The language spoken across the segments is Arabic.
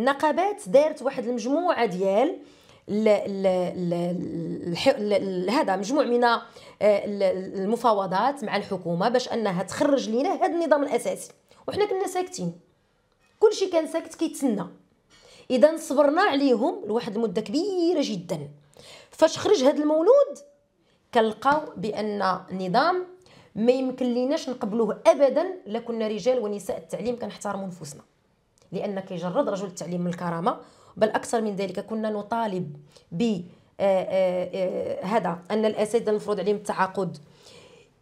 النقابات دارت واحد المجموعه ديال هذا مجموع من آه، المفاوضات مع الحكومه باش انها تخرج لينا هذا النظام الاساسي وحنا كنا ساكتين كلشي كان ساكت كيتسنى اذا صبرنا عليهم لواحد المده كبيره جدا فاش خرج هذا المولود كنلقاو بان النظام ما يمكن ليناش نقبلوه ابدا لا كنا رجال ونساء التعليم كنحترموا نفوسنا لان كيجرد رجل التعليم من الكرامه بل اكثر من ذلك كنا نطالب ب آه، آه، آه، هذا ان الاساتذه المفروض عليهم التعاقد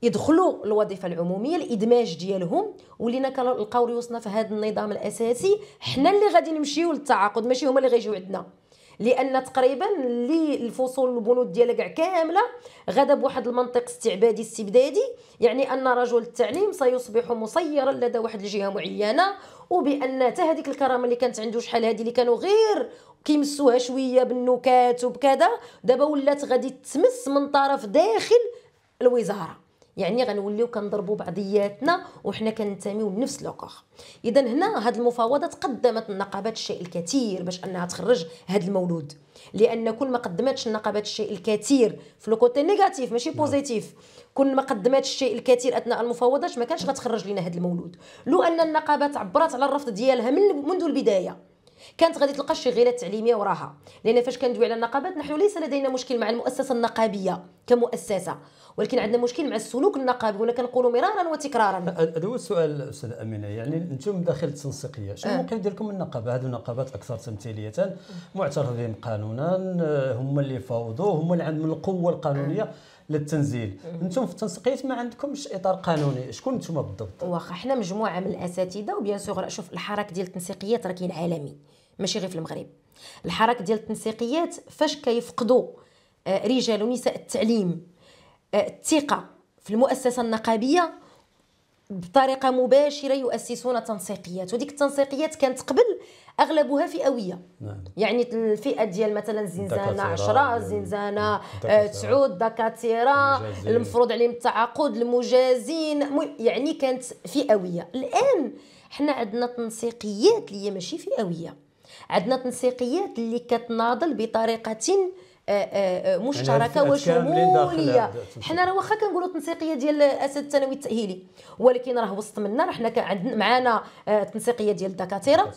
يدخلوا الوظيفه العموميه الادماج ديالهم ولينا كنلقاو ريوسنا في هذا النظام الاساسي حنا اللي غادي نمشيو للتعاقد ماشي هما اللي غيجيو عندنا لان تقريبا اللي الفصول البنود ديالها كاع كامله غدا بواحد المنطق استعبادي استبدادي يعني ان رجل التعليم سيصبح مسيرا لدى واحد الجهه معينه وبان حتى هذيك الكرامه اللي كانت عنده شحال هذه اللي كانوا غير كيمسوها شويه بالنكات وبكذا دابا ولات غادي تمس من طرف داخل الوزاره يعني غنوليو كنضربوا بعضياتنا وحنا كننتميو لنفس لوكوغ اذا هنا هاد المفاوضات قدمت النقابات الشيء الكثير باش انها تخرج هاد المولود لان كل ما قدمتش النقابات الشيء الكثير في كوتي نيجاتيف ماشي نعم. بوزيتيف كل ما قدمتش الشيء الكثير اثناء المفاوضات ما كانش غتخرج لنا هاد المولود لو ان النقابات عبرت على الرفض ديالها من منذ البدايه كانت غادي تلقى الشغيلات التعليميه وراها لان فاش كندوي على النقابات نحن ليس لدينا مشكل مع المؤسسه النقابيه كمؤسسه ولكن عندنا مشكل مع السلوك النقابي ولا كنقولوا مرارا وتكرارا هذا هو السؤال استاذ امينه يعني انتم داخل التنسيقيه شنو الموقف آه. ديالكم من النقابه هذه النقابات اكثر تمثيليه آه. معترضين قانونا هم اللي فاوضوا هم اللي عندهم القوه القانونيه آه. للتنزيل انتم في التنسيقيات ما عندكمش اطار قانوني شكون انتم بالضبط واخا حنا مجموعه من الاساتذه وبيان سور شوف الحراك ديال التنسيقيات راه كاين عالمي ماشي غير في المغرب الحراك ديال التنسيقيات فاش كيفقدوا آه، رجال ونساء التعليم آه، الثقه في المؤسسه النقابيه بطريقه مباشره يؤسسون تنسيقيات وديك التنسيقيات كانت قبل اغلبها فئويه نعم. يعني الفئه ديال مثلا زنزانه 10 زنزانه آه، تسعود دكاتره المفروض عليهم التعاقد المجازين يعني كانت فئويه الان حنا عندنا تنسيقيات اللي هي ماشي فئويه عندنا تنسيقيات اللي كتناضل بطريقه آه، آه، آه، يعني مشتركه وشموليه حنا راه واخا كنقولوا التنسيقيه ديال اسد الثانوي التاهيلي ولكن راه وسط منا راه حنا عندنا معانا التنسيقيه ديال الدكاتره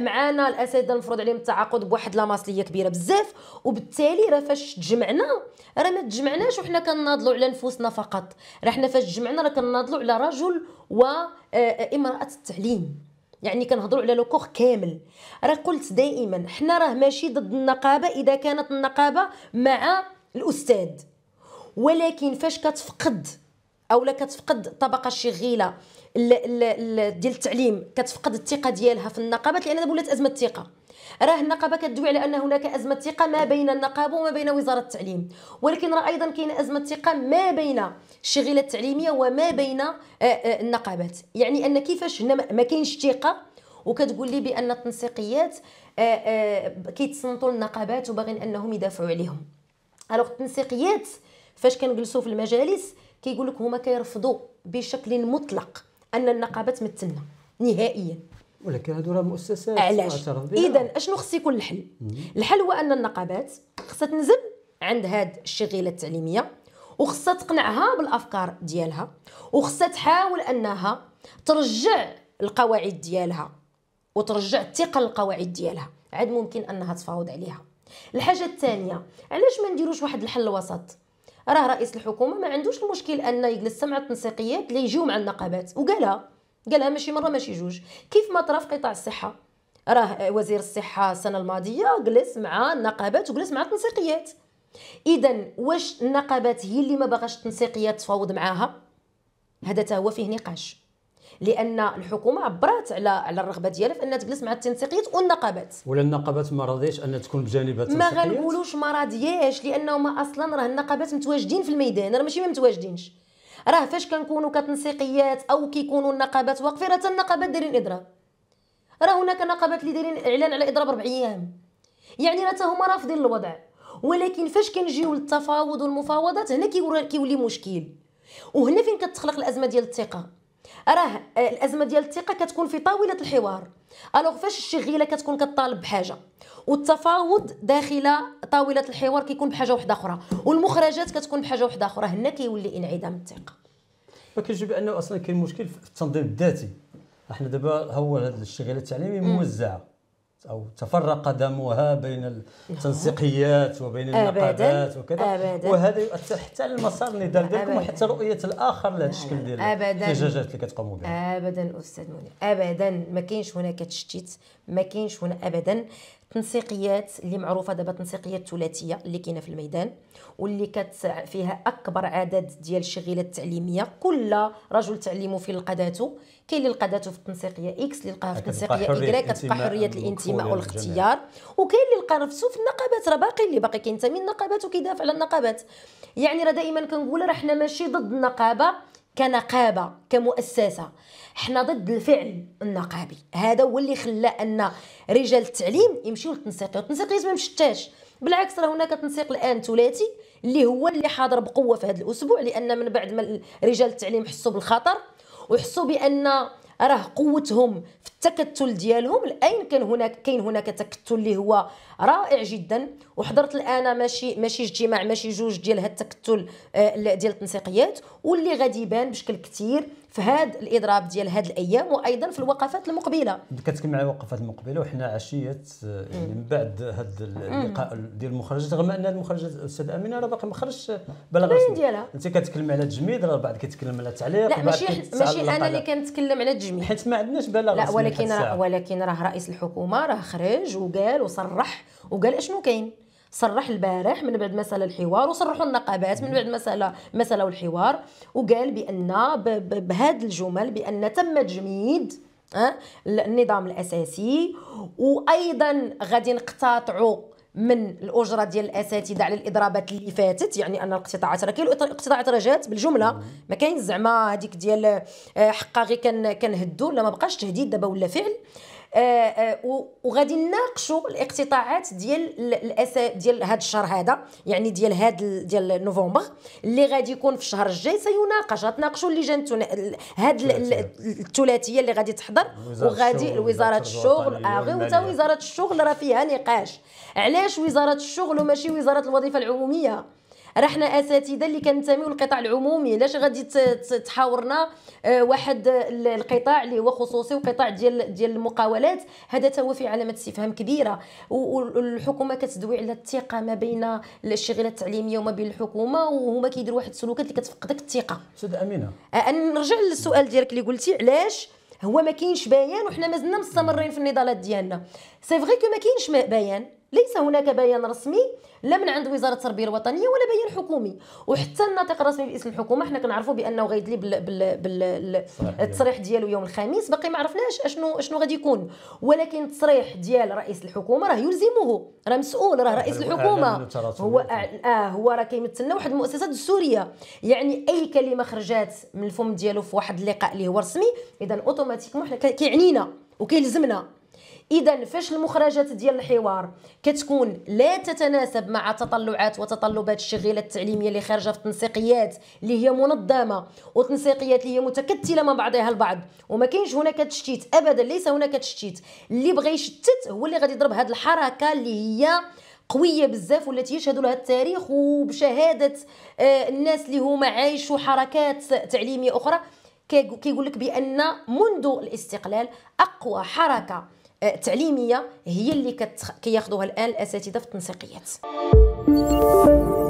معانا الاساتذه المفروض عليهم التعاقد بواحد لاماصليه كبيره بزاف وبالتالي راه فاش تجمعنا راه ما تجمعناش وحنا كناضلوا على نفوسنا فقط راه حنا فاش تجمعنا راه كناضلوا على رجل وامراه التعليم يعني كنهضروا على كور كامل راه قلت دائما حنا راه ماشي ضد النقابه اذا كانت النقابه مع الاستاذ ولكن فاش كتفقد اولا كتفقد الطبقه الشغيله ديال التعليم كتفقد الثقه ديالها في النقابه لان ولات ازمه الثقه راه النقابه كتدوي على ان هناك ازمه ثقه ما بين النقابه وما بين وزاره التعليم ولكن راه ايضا كاين ازمه ثقه ما بين الشغله التعليميه وما بين آه، آه، النقابات يعني ان كيفاش هنا ما كاينش ثقه وكتقول لي بان التنسيقيات آه، كيتصنتوا للنقابات وباغيين انهم يدافعوا عليهم الوغ التنسيقيات فاش كنجلسوا في المجالس كيقول لك هما كيرفضوا بشكل مطلق ان النقابه تمثلنا نهائيا ولكن هذو راه مؤسسات علاش اذا اشنو خص يكون الحل الحل هو ان النقابات خصها تنزل عند هاد الشغيله التعليميه وخصها تقنعها بالافكار ديالها وخصها تحاول انها ترجع القواعد ديالها وترجع الثقه للقواعد ديالها عاد ممكن انها تفاوض عليها الحاجه الثانيه علاش ما نديروش واحد الحل الوسط راه رئيس الحكومه ما عندوش المشكل ان يجلس مع التنسيقيات اللي يجيو مع النقابات وقالها قالها ماشي مره ماشي جوج كيف ما طرا في قطاع الصحه راه وزير الصحه السنه الماضيه جلس مع النقابات وجلس مع التنسيقيات اذا واش النقابات هي اللي ما باغاش التنسيقيات تفاوض معاها هذا تا هو فيه نقاش لان الحكومه عبرات على على الرغبه ديالها في انها تجلس مع التنسيقيات والنقابات ولا النقابات ما راضيش ان تكون بجانب التنسيقيات ما غنقولوش ما راضياش لانهم اصلا راه النقابات متواجدين في الميدان راه ماشي ما متواجدينش راه فاش كنكونوا كتنسيقيات او كيكونوا النقابات واقفين راه النقابات دايرين اضراب راه هناك نقابات اللي دايرين اعلان على اضراب ربع ايام يعني راه هما رافضين الوضع ولكن فاش كنجيو للتفاوض والمفاوضات هنا كيولي مشكل وهنا فين كتخلق الازمه ديال الثقه راه الازمه ديال الثقه كتكون في طاوله الحوار الوغ فاش الشغيله كتكون كطالب بحاجه والتفاوض داخل طاوله الحوار كيكون بحاجه واحده اخرى والمخرجات كتكون بحاجه واحده اخرى هنا كيولي انعدام الثقه فكنشوف انه اصلا كاين مشكل في التنظيم الذاتي احنا دابا هو هذا الشغيله التعليميه موزعه او تفرق دمها بين التنسيقيات وبين النقابات وكذا وهذا يؤثر حتى على المسار دار ديالكم وحتى رؤيه الاخر لهذا الشكل ديال الاحتجاجات اللي كتقوموا بها ابدا استاذ منير ابدا ما كاينش هنا تشتيت ما كاينش هنا ابدا التنسيقيات اللي معروفه دابا التنسيقيات الثلاثيه اللي كاينه في الميدان واللي كت فيها اكبر عدد ديال الشغيلات التعليميه كل رجل تعليمه في القداته كاين اللي لقاداتو في التنسيقيه اكس اللي لقاها في التنسيقيه ايكغيك كتبقى حريه الانتماء والاختيار وكاين اللي لقى نفسه في النقابات راه باقي اللي باقي كينتمي للنقابات وكيدافع على النقابات يعني راه دائما كنقول راه حنا ماشي ضد النقابه كنقابه كمؤسسه حنا ضد الفعل النقابي هذا هو اللي خلى ان رجال التعليم يمشيو للتنسيق التنسيق ما مشتاش بالعكس راه هناك تنسيق الان ثلاثي اللي هو اللي حاضر بقوه في هذا الاسبوع لان من بعد ما رجال التعليم حسوا بالخطر وحسوا بان راه قوتهم في التكتل ديالهم الان كان هناك كاين هناك تكتل اللي هو رائع جدا وحضرت الان ماشي ماشي اجتماع ماشي جوج ديال هاد التكتل آه، ديال التنسيقيات واللي غادي يبان بشكل كثير في هذا الاضراب ديال هاد الايام وايضا في الوقفات المقبله كتكلم على الوقفات المقبله وحنا عشيه آه، يعني من بعد هاد اللقاء ديال المخرجات رغم ان المخرجات الاستاذ امينه راه باقي ما خرجش بلاغ ديالها انت كتكلم على التجميد راه بعد كتكلم على التعليق لا ماشي ماشي انا اللي كنتكلم على التجميد حيت ما عندناش بلاغ لا ولكن رأ... ولكن راه رئيس الحكومه راه خرج وقال وصرح وقال اشنو كاين صرح البارح من بعد ما سال الحوار وصرحوا النقابات من بعد ما سال ما سالوا الحوار وقال بان بهذه الجمل بان تم تجميد النظام الاساسي وايضا غادي نقتطعوا من الاجره ديال الاساتذه على الاضرابات اللي فاتت يعني ان الاقتطاعات راه كاين الاقتطاعات راه جات بالجمله ما كاينش زعما هذيك ديال آه، حقا غير كنهدوا لا ما بقاش تهديد دابا ولا فعل آه، آه، وغادي نناقشوا الاقتطاعات ديال ديال هذا الشهر هذا يعني ديال هذا ديال نوفمبر اللي غادي يكون في الشهر الجاي سيناقش غتناقشوا اللجان هاد الثلاثيه اللي غادي تحضر وغادي وزاره الشغل اغي آه، وتا وزاره الشغل راه فيها نقاش علاش وزاره الشغل وماشي وزاره الوظيفه العموميه راه حنا اساتذه اللي كنتميو للقطاع العمومي علاش غادي تحاورنا آه، واحد القطاع اللي هو خصوصي وقطاع ديال ديال المقاولات هذا تا هو في علامه استفهام كبيره والحكومه كتدوي على الثقه ما بين الشغله التعليميه وما بين الحكومه وهما كيديروا واحد السلوكات اللي كتفقدك الثقه استاذ امينه آه، نرجع للسؤال ديالك اللي قلتي علاش هو ما كاينش بيان وحنا مازلنا مستمرين في النضالات ديالنا سي فغي كو ما كاينش بيان ليس هناك بيان رسمي لا من عند وزاره التربيه الوطنيه ولا بيان حكومي وحتى الناطق الرسمي باسم الحكومه حنا كنعرفوا بانه غيدلي بالتصريح ديالو يوم الخميس باقي ما عرفناش اشنو اشنو غادي يكون ولكن التصريح ديال رئيس الحكومه راه يلزمه راه مسؤول راه رئيس الحكومه هو اه هو راه كيمثلنا واحد المؤسسه دستوريه يعني اي كلمه خرجات من الفم ديالو في واحد اللقاء اللي هو رسمي اذا اوتوماتيكمون حنا كيعنينا وكيلزمنا اذا فاش المخرجات ديال الحوار كتكون لا تتناسب مع تطلعات وتطلبات الشغيله التعليميه اللي خارجه في التنسيقيات اللي هي منظمه وتنسيقيات اللي هي متكتله مع بعضها البعض وما كاينش هناك تشتيت ابدا ليس هناك تشتيت اللي بغى يشتت هو اللي غادي يضرب هذه الحركه اللي هي قويه بزاف والتي يشهد لها التاريخ وبشهاده آه، الناس اللي هما عايشوا حركات تعليميه اخرى كيقول لك بان منذ الاستقلال اقوى حركه آه، تعليميه هي اللي كياخذوها الان الاساتذه في التنسيقيات